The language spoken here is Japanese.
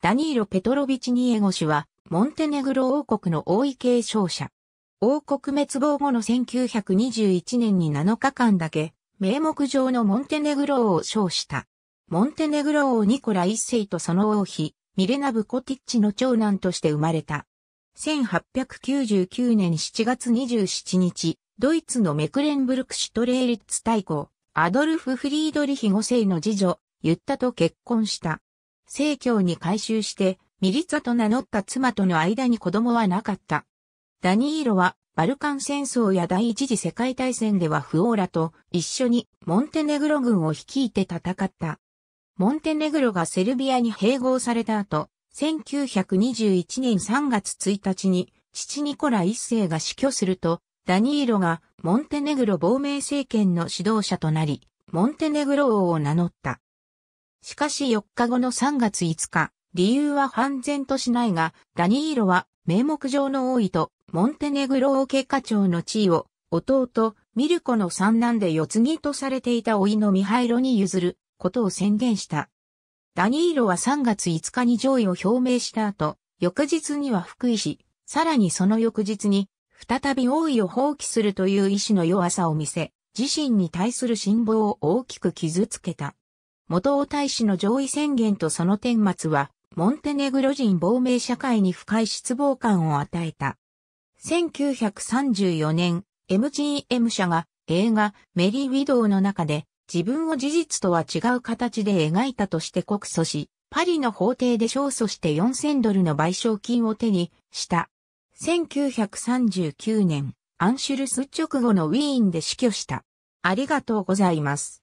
ダニーロ・ペトロビチニエゴ氏は、モンテネグロ王国の王位継承者。王国滅亡後の1921年に7日間だけ、名目上のモンテネグロ王を称した。モンテネグロ王ニコラ一世とその王妃、ミレナ・ブコティッチの長男として生まれた。1899年7月27日、ドイツのメクレンブルクシュトレーリッツ大公、アドルフ・フリードリヒ5世の次女、ユッタと結婚した。正教に改修して、ミリツァと名乗った妻との間に子供はなかった。ダニーロは、バルカン戦争や第一次世界大戦ではフオーラと一緒にモンテネグロ軍を率いて戦った。モンテネグロがセルビアに併合された後、1921年3月1日に父ニコラ一世が死去すると、ダニーロがモンテネグロ亡命政権の指導者となり、モンテネグロ王を名乗った。しかし4日後の3月5日、理由は判然としないが、ダニーロは名目上の王位とモンテネグロ王家課長の地位を弟、ミルコの三男で四継ぎとされていた甥のミハイロに譲ることを宣言した。ダニーロは3月5日に上位を表明した後、翌日には福井市、さらにその翌日に、再び王位を放棄するという意志の弱さを見せ、自身に対する辛抱を大きく傷つけた。元王大使の上位宣言とその顛末は、モンテネグロ人亡命社会に深い失望感を与えた。1934年、MGM 社が映画メリー・ウィドウの中で自分を事実とは違う形で描いたとして告訴し、パリの法廷で勝訴して4000ドルの賠償金を手にした。1939年、アンシュルス直後のウィーンで死去した。ありがとうございます。